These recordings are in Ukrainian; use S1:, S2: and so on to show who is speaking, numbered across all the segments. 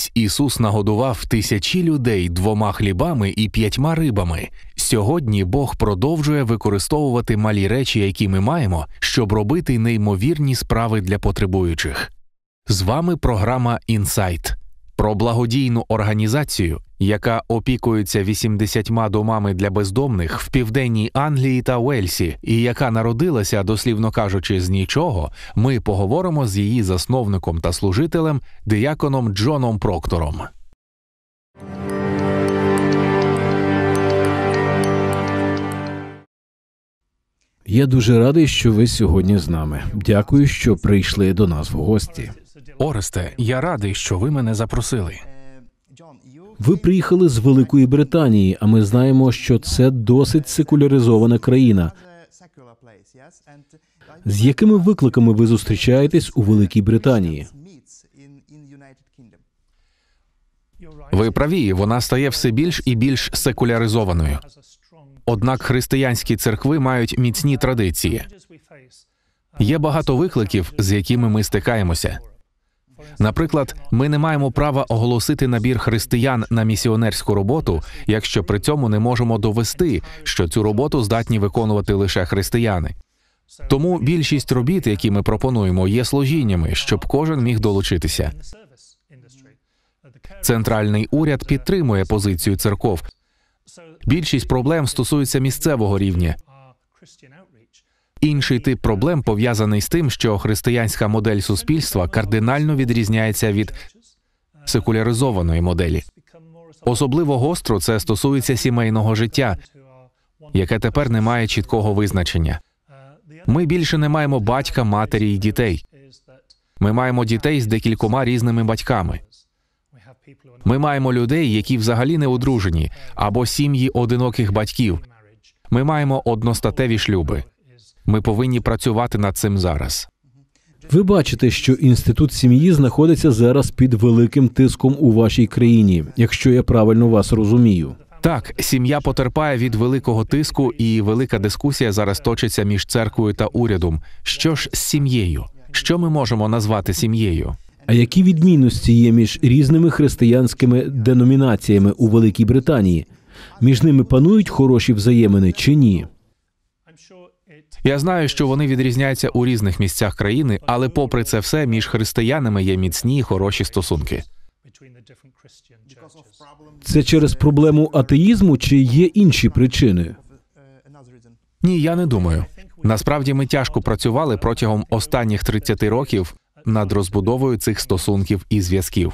S1: Колись Ісус нагодував тисячі людей двома хлібами і п'ятьма рибами. Сьогодні Бог продовжує використовувати малі речі, які ми маємо, щоб робити неймовірні справи для потребуючих. З вами програма Інсайт про благодійну організацію, яка опікується 80 домами для бездомних в південній Англії та Уельсі, і яка народилася, дослівно кажучи, з нічого, ми поговоримо з її засновником та служителем, дияконом Джоном Проктором.
S2: Я дуже радий, що ви сьогодні з нами. Дякую, що прийшли до нас в гості.
S1: Оресте, я радий, що ви мене запросили.
S2: Ви приїхали з Великої Британії, а ми знаємо, що це досить секуляризована країна. З якими викликами ви зустрічаєтесь у Великій Британії?
S1: Ви праві, вона стає все більш і більш секуляризованою. Однак християнські церкви мають міцні традиції. Є багато викликів, з якими ми стикаємося. Наприклад, ми не маємо права оголосити набір християн на місіонерську роботу, якщо при цьому не можемо довести, що цю роботу здатні виконувати лише християни. Тому більшість робіт, які ми пропонуємо, є служіннями, щоб кожен міг долучитися. Центральний уряд підтримує позицію церков. Більшість проблем стосується місцевого рівня. Інший тип проблем пов'язаний з тим, що християнська модель суспільства кардинально відрізняється від секуляризованої моделі. Особливо гостро це стосується сімейного життя, яке тепер не має чіткого визначення. Ми більше не маємо батька, матері і дітей. Ми маємо дітей з декількома різними батьками. Ми маємо людей, які взагалі не одружені, або сім'ї одиноких батьків. Ми маємо одностатеві шлюби. Ми повинні працювати над цим зараз.
S2: Ви бачите, що інститут сім'ї знаходиться зараз під великим тиском у вашій країні, якщо я правильно вас розумію.
S1: Так, сім'я потерпає від великого тиску, і велика дискусія зараз точиться між церквою та урядом. Що ж з сім'єю?
S2: Що ми можемо назвати сім'єю? А які відмінності є між різними християнськими деномінаціями у Великій Британії? Між ними панують хороші взаємини чи ні?
S1: Я знаю, що вони відрізняються у різних місцях країни, але попри це все між християнами є міцні і хороші стосунки.
S2: Це через проблему атеїзму чи є інші причини?
S1: Ні, я не думаю. Насправді ми тяжко працювали протягом останніх 30 років над розбудовою цих стосунків і зв'язків.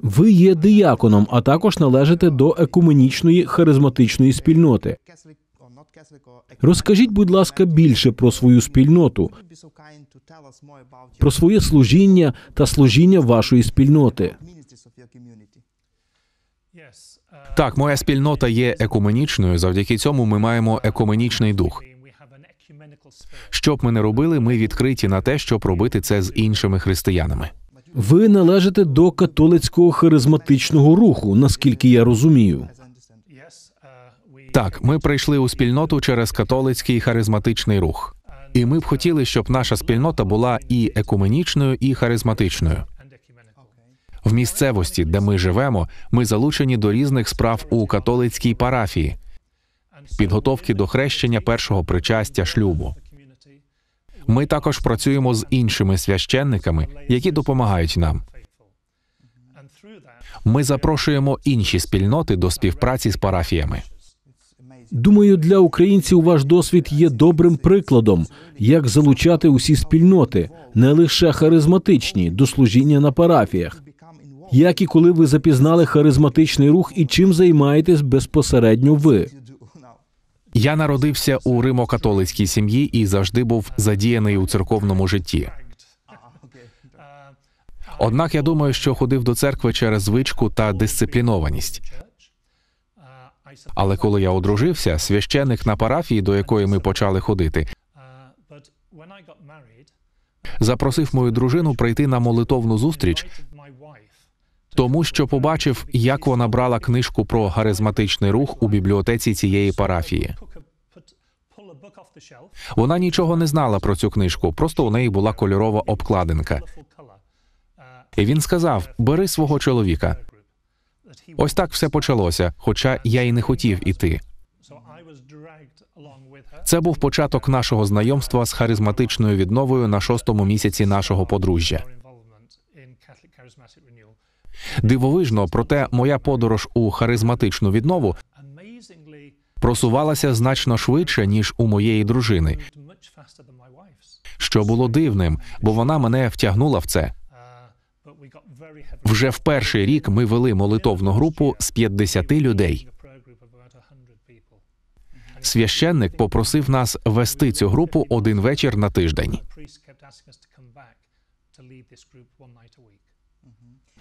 S2: Ви є дияконом, а також належите до екуменічної харизматичної спільноти. Розкажіть, будь ласка, більше про свою спільноту, про своє служіння та служіння вашої спільноти.
S1: Uh, так, моя спільнота є екуменічною. Завдяки цьому ми маємо екуменічний дух. Що б ми не робили, ми відкриті на те, щоб робити це з іншими християнами.
S2: Ви належите до католицького харизматичного руху, наскільки я розумію. Так,
S1: ми прийшли у спільноту через католицький харизматичний рух, і ми б хотіли, щоб наша спільнота була і екуменічною, і харизматичною. В місцевості, де ми живемо, ми залучені до різних справ у католицькій парафії, підготовки до хрещення першого причастя шлюбу. Ми також працюємо з іншими священниками, які допомагають нам. Ми запрошуємо інші спільноти до співпраці з парафіями.
S2: Думаю, для українців ваш досвід є добрим прикладом, як залучати усі спільноти, не лише харизматичні, до служіння на парафіях. Як і коли ви запізнали харизматичний рух і чим займаєтесь безпосередньо ви.
S1: Я народився у римо-католицькій сім'ї і завжди був задіяний у церковному житті. Однак я думаю, що ходив до церкви через звичку та дисциплінованість. Але коли я одружився, священик на парафії, до якої ми почали ходити, запросив мою дружину прийти на молитовну зустріч, тому що побачив, як вона брала книжку про харизматичний рух у бібліотеці цієї парафії. Вона нічого не знала про цю книжку, просто у неї була кольорова обкладинка. І він сказав: Бери свого чоловіка. Ось так все почалося, хоча я й не хотів іти. Це був початок нашого знайомства з харизматичною відновою на шостому місяці нашого подружжя. Дивовижно, проте моя подорож у харизматичну віднову просувалася значно швидше ніж у моєї дружини. що було дивним, бо вона мене втягнула в це. Вже в перший рік ми вели молитовну групу з 50 людей. Священник попросив нас вести цю групу один вечір на тиждень.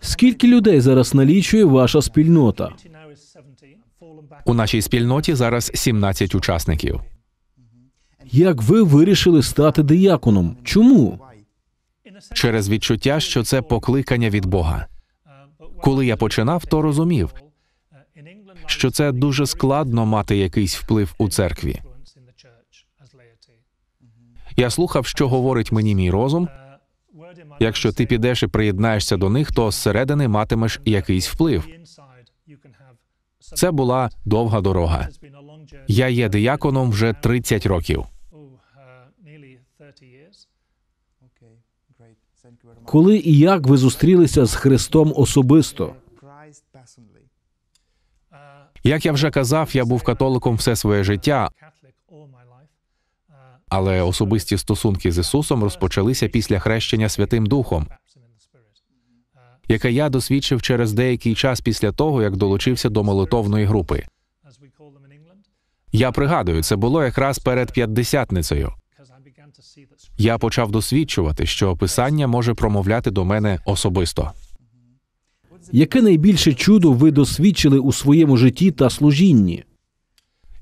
S2: Скільки людей зараз налічує ваша спільнота? У нашій спільноті зараз
S1: 17 учасників.
S2: Як ви вирішили стати дияконом? Чому?
S1: через відчуття, що це покликання від Бога. Коли я починав, то розумів, що це дуже складно мати якийсь вплив у церкві. Я слухав, що говорить мені мій розум. Якщо ти підеш і приєднаєшся до них, то зсередини матимеш якийсь вплив. Це була довга дорога. Я є дияконом вже 30 років.
S2: Коли і як ви зустрілися з Христом особисто? Як я вже казав, я був католиком все
S1: своє життя, але особисті стосунки з Ісусом розпочалися після хрещення Святим Духом, яке я досвідчив через деякий час після того, як долучився до молитовної групи. Я пригадую, це було якраз перед п'ятдесятницею. Я почав досвідчувати, що писання може промовляти до мене особисто.
S2: Яке найбільше чудо ви досвідчили у своєму житті та служінні?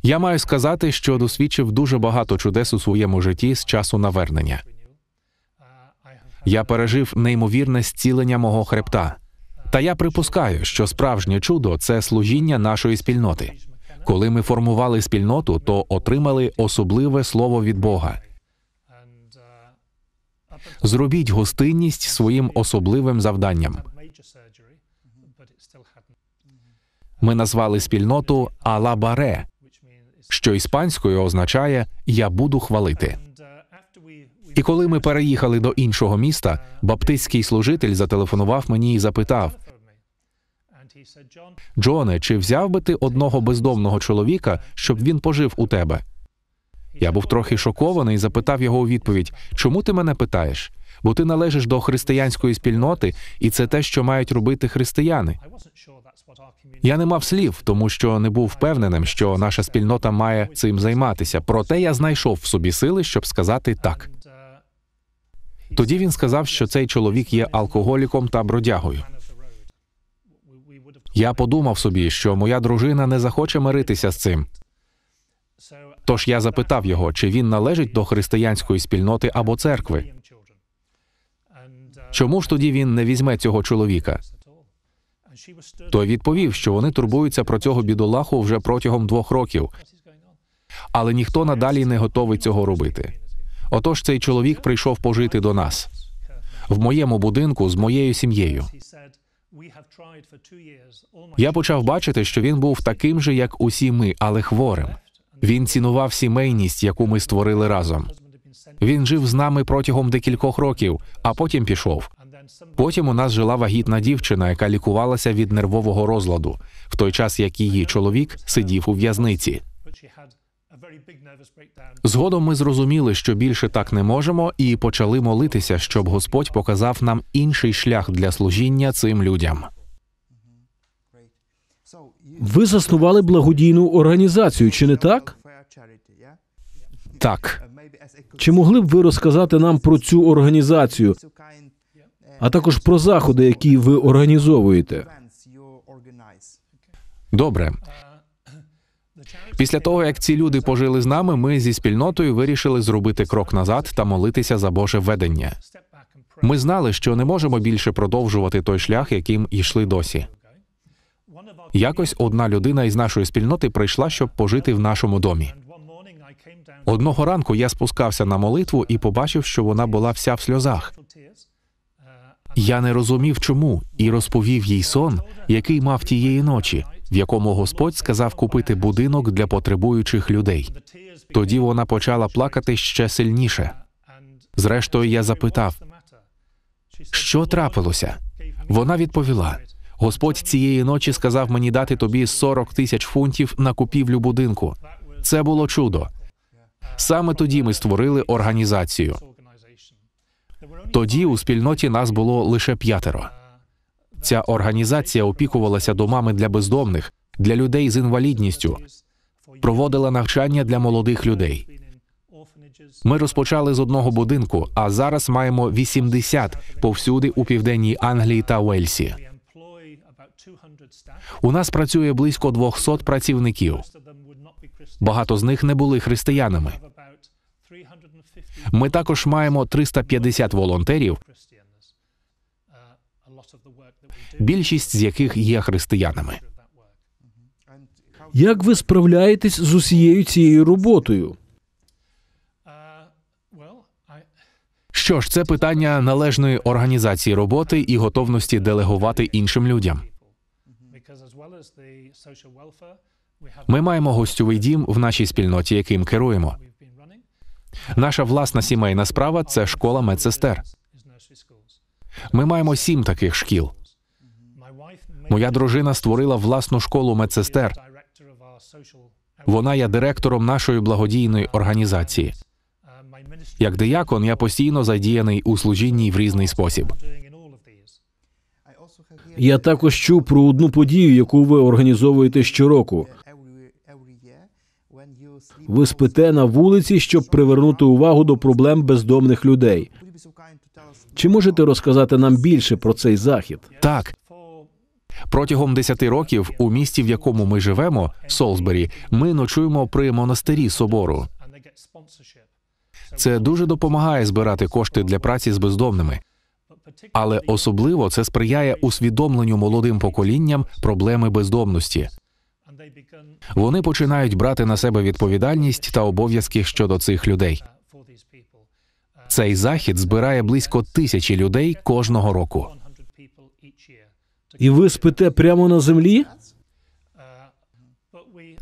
S2: Я
S1: маю сказати, що досвідчив дуже багато чудес у своєму житті з часу навернення. Я пережив неймовірне зцілення мого хребта. Та я припускаю, що справжнє чудо це служіння нашої спільноти. Коли ми формували спільноту, то отримали особливе слово від Бога. Зробіть гостинність своїм особливим завданням. Ми назвали спільноту Алабаре, що іспанською означає Я буду хвалити. І коли ми переїхали до іншого міста, баптистський служитель зателефонував мені і запитав Джоне, чи взяв би ти одного бездомного чоловіка, щоб він пожив у тебе? Я був трохи шокований і запитав його у відповідь: чому ти мене питаєш? Бо ти належиш до християнської спільноти, і це те, що мають робити християни. Я не мав слів, тому що не був впевненим, що наша спільнота має цим займатися. Проте я знайшов в собі сили, щоб сказати так. Тоді він сказав, що цей чоловік є алкоголіком та бродягою. Я подумав собі, що моя дружина не захоче миритися з цим. Тож я запитав його, чи він належить до християнської спільноти або церкви. Чому ж тоді він не візьме цього чоловіка? Той відповів, що вони турбуються про цього бідолаху вже протягом двох років, але ніхто надалі не готовий цього робити. Отож, цей чоловік прийшов пожити до нас в моєму будинку з моєю сім'єю. Я почав бачити, що він був таким же, як усі ми, але хворим. Він цінував сімейність, яку ми створили разом. Він жив з нами протягом декількох років, а потім пішов. Потім у нас жила вагітна дівчина, яка лікувалася від нервового розладу, в той час як її чоловік сидів у в'язниці. Згодом ми зрозуміли, що більше так не можемо, і почали молитися, щоб Господь показав нам інший шлях для служіння цим людям.
S2: Ви заснували благодійну організацію, чи не так? Так. Чи могли б ви розказати нам про цю організацію, а також про заходи, які ви організовуєте? Добре. Після того, як
S1: ці люди пожили з нами, ми зі спільнотою вирішили зробити крок назад та молитися за Боже ведення. Ми знали, що не можемо більше продовжувати той шлях, яким йшли досі. Якось одна людина із нашої спільноти прийшла, щоб пожити в нашому домі. Одного ранку я спускався на молитву і побачив, що вона була вся в сльозах. Я не розумів, чому, і розповів їй сон, який мав тієї ночі, в якому Господь сказав купити будинок для потребуючих людей. Тоді вона почала плакати ще сильніше. Зрештою, я запитав, що трапилося? Вона відповіла: Господь цієї ночі сказав мені дати тобі 40 тисяч фунтів на купівлю будинку. Це було чудо. Саме тоді ми створили організацію. Тоді у спільноті нас було лише п'ятеро. Ця організація опікувалася домами для бездомних, для людей з інвалідністю, проводила навчання для молодих людей. Ми розпочали з одного будинку, а зараз маємо 80 повсюди у південній Англії та Уельсі. У нас працює близько 200 працівників. Багато з них не були християнами. Ми також маємо 350 волонтерів, більшість з яких
S2: є християнами. Як ви справляєтесь з усією цією роботою? Що
S1: ж, це питання належної організації роботи і готовності делегувати іншим людям. Ми маємо гостьовий дім в нашій спільноті, яким керуємо. Наша власна сімейна справа це школа медсестер. Ми маємо сім таких шкіл. Моя дружина створила власну школу медсестер. Вона є директором нашої благодійної організації. Як деякон я постійно задіяний у служінні в різний спосіб.
S2: Я також чув про одну подію, яку ви організовуєте щороку. Ви спите на вулиці, щоб привернути увагу до проблем бездомних людей. Чи можете розказати нам більше про цей захід? Так
S1: протягом 10 років у місті, в якому ми живемо, Солсбері, ми ночуємо при монастирі собору. Це дуже допомагає збирати кошти для праці з бездомними але особливо це сприяє усвідомленню молодим поколінням проблеми бездомності. Вони починають брати на себе відповідальність та обов'язки щодо цих людей. Цей захід збирає близько тисячі людей кожного року. І ви спите
S2: прямо на землі?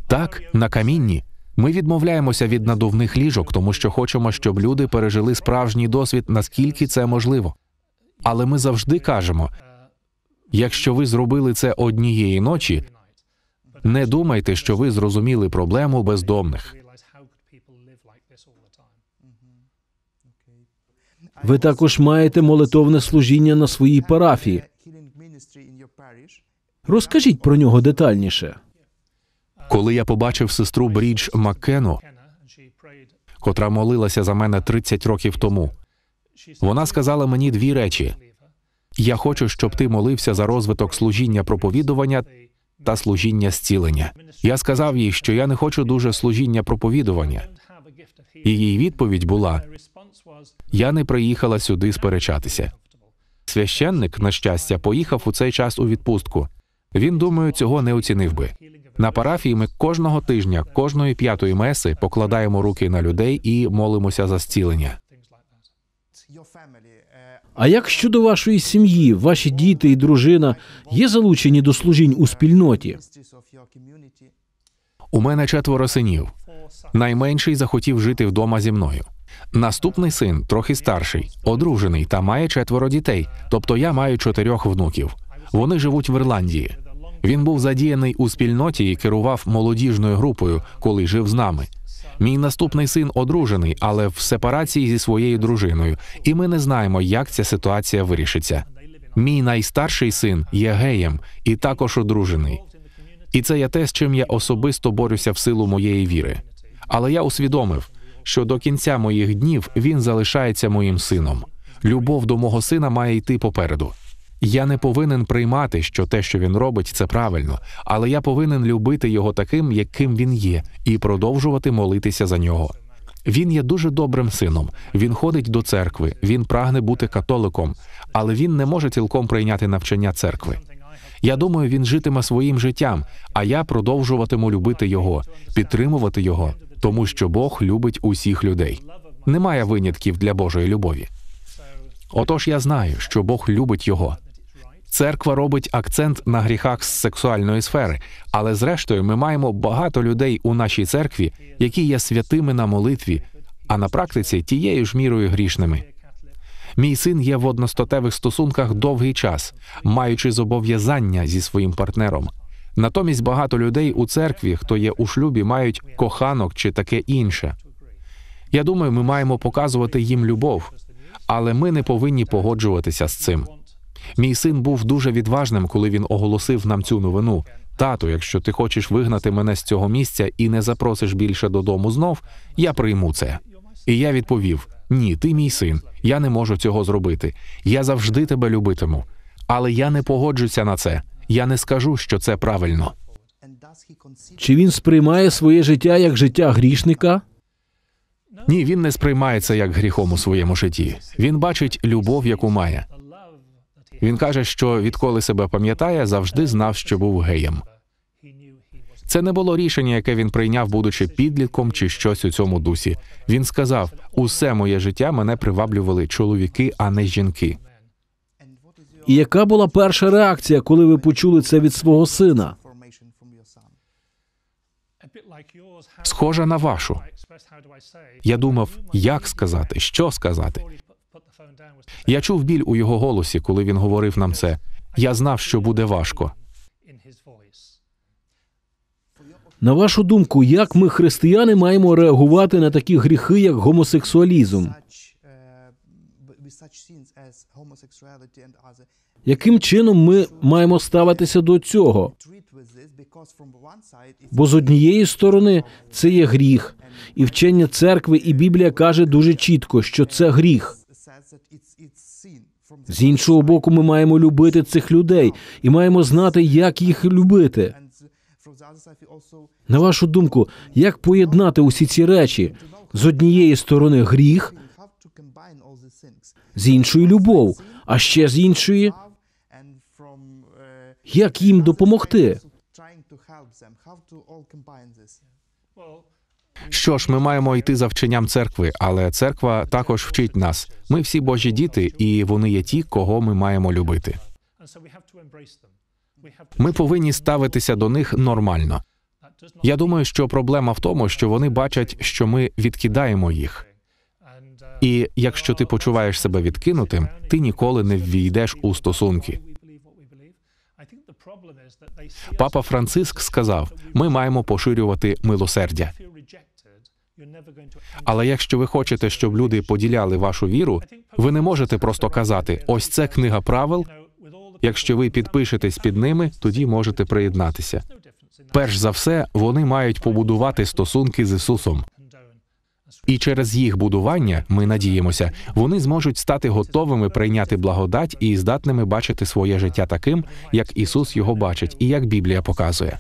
S1: Так, на камінні. Ми відмовляємося від надувних ліжок, тому що хочемо, щоб люди пережили справжній досвід, наскільки це можливо. Але ми завжди кажемо: якщо ви зробили це однієї ночі, не думайте, що ви зрозуміли проблему бездомних.
S2: Ви також маєте молитовне служіння на своїй парафії. Розкажіть про нього детальніше.
S1: Коли я побачив сестру Брідж Маккену, котра молилася за мене 30 років тому. Вона сказала мені дві речі: я хочу, щоб ти молився за розвиток служіння проповідування та служіння зцілення. Я сказав їй, що я не хочу дуже служіння проповідування. Її відповідь була: я не приїхала сюди сперечатися. Священник, на щастя, поїхав у цей час у відпустку. Він думаю, цього не оцінив би. На парафії ми кожного тижня, кожної п'ятої меси покладаємо руки на людей і молимося за зцілення.
S2: А як щодо вашої сім'ї, ваші діти і дружина є залучені до служінь у спільноті? У мене четверо синів.
S1: Найменший захотів жити вдома зі мною. Наступний син трохи старший, одружений та має четверо дітей. Тобто я маю чотирьох внуків. Вони живуть в Ірландії. Він був задіяний у спільноті і керував молодіжною групою, коли жив з нами. Мій наступний син одружений, але в сепарації зі своєю дружиною, і ми не знаємо, як ця ситуація вирішиться. Мій найстарший син є геєм і також одружений. І це є те, з чим я особисто борюся в силу моєї віри. Але я усвідомив, що до кінця моїх днів він залишається моїм сином. Любов до мого сина має йти попереду. Я не повинен приймати, що те, що він робить, це правильно, але я повинен любити його таким, яким він є, і продовжувати молитися за нього. Він є дуже добрим сином. Він ходить до церкви, він прагне бути католиком, але він не може цілком прийняти навчання церкви. Я думаю, він житиме своїм життям, а я продовжуватиму любити його, підтримувати його, тому що Бог любить усіх людей. Немає винятків для Божої любові. Отож, я знаю, що Бог любить його, Церква робить акцент на гріхах з сексуальної сфери, але зрештою ми маємо багато людей у нашій церкві, які є святими на молитві, а на практиці тією ж мірою грішними. Мій син є в одностатевих стосунках довгий час, маючи зобов'язання зі своїм партнером. Натомість багато людей у церкві, хто є у шлюбі, мають коханок чи таке інше. Я думаю, ми маємо показувати їм любов, але ми не повинні погоджуватися з цим. Мій син був дуже відважним, коли він оголосив нам цю новину. Тату, якщо ти хочеш вигнати мене з цього місця і не запросиш більше додому знов, я прийму це. І я відповів: ні, ти мій син, я не можу цього зробити. Я завжди тебе любитиму, але я не погоджуся на це. Я не скажу, що це правильно.
S2: Чи він сприймає своє життя як життя
S1: грішника? Ні, він не сприймає це як гріхом у своєму житті. Він бачить любов, яку має. Він каже, що відколи себе пам'ятає, завжди знав, що був геєм. Це не було рішення, яке він прийняв, будучи підлітком чи щось у цьому дусі. Він сказав: усе моє життя мене приваблювали чоловіки,
S2: а не жінки. І яка була перша реакція, коли ви почули це від свого сина? Схожа на
S1: вашу. Я думав, як сказати, що сказати. Я чув біль у його голосі, коли він говорив нам це. Я знав, що буде важко.
S2: На вашу думку, як ми, християни, маємо реагувати на такі гріхи, як гомосексуалізм? Яким чином ми маємо ставитися до цього? Бо з однієї сторони це є гріх, і вчення церкви і Біблія каже дуже чітко, що це гріх. З іншого боку, ми маємо любити цих людей і маємо знати, як їх любити. На вашу думку, як поєднати усі ці речі з однієї сторони гріх, з іншої любов, а ще з іншої uh, як їм допомогти?
S1: Що ж, ми маємо йти за вченням церкви, але церква також вчить нас. Ми всі Божі діти, і вони є ті, кого ми маємо любити. Ми повинні ставитися до них нормально. Я думаю, що проблема в тому, що вони бачать, що ми відкидаємо їх. І якщо ти почуваєш себе відкинутим, ти ніколи не ввійдеш у стосунки. Папа Франциск сказав: ми маємо поширювати милосердя. Але якщо ви хочете, щоб люди поділяли вашу віру, ви не можете просто казати: ось це книга правил. Якщо ви підпишетесь під ними, тоді можете приєднатися. Перш за все, вони мають побудувати стосунки з Ісусом. І через їх будування, ми надіємося, вони зможуть стати готовими прийняти благодать і здатними бачити своє життя таким, як Ісус його бачить, і як Біблія показує.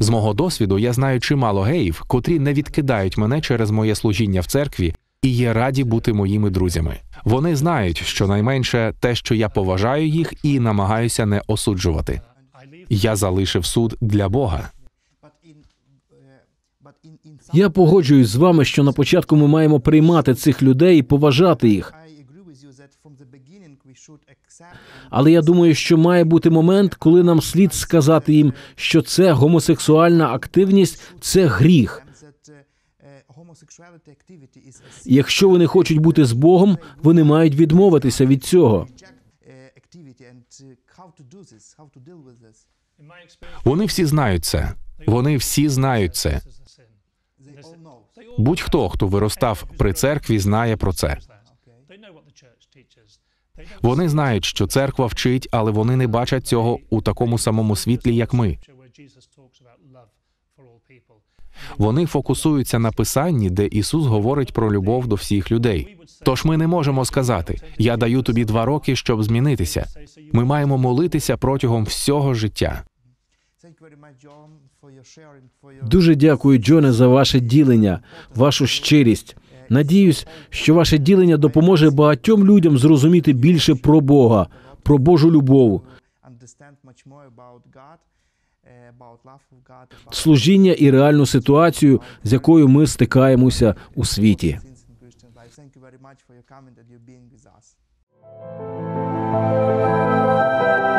S1: З мого досвіду я знаю чимало геїв, котрі не відкидають мене через моє служіння в церкві і є раді бути моїми друзями. Вони знають, щонайменше те, що я поважаю їх і намагаюся не осуджувати.
S2: Я залишив суд для Бога. Я погоджуюсь з вами, що на початку ми маємо приймати цих людей і поважати їх. Але я думаю, що має бути момент, коли нам слід сказати їм, що це гомосексуальна активність це гріх. якщо вони хочуть бути з Богом, вони мають відмовитися від цього. Вони
S1: всі знають це. Вони всі знають це. Будь-хто, хто виростав при церкві, знає про це. Вони знають, що церква вчить, але вони не бачать цього у такому самому світлі, як ми. Вони фокусуються на писанні, де Ісус говорить про любов до всіх людей. Тож ми не можемо сказати: Я даю тобі два роки, щоб змінитися. Ми маємо молитися протягом всього життя.
S2: Дуже дякую, Джоне, за ваше ділення, вашу щирість. Надіюсь, що ваше ділення допоможе багатьом людям зрозуміти більше про Бога, про Божу любов. Eh, служіння і реальну ситуацію, з якою ми стикаємося у світі. Thank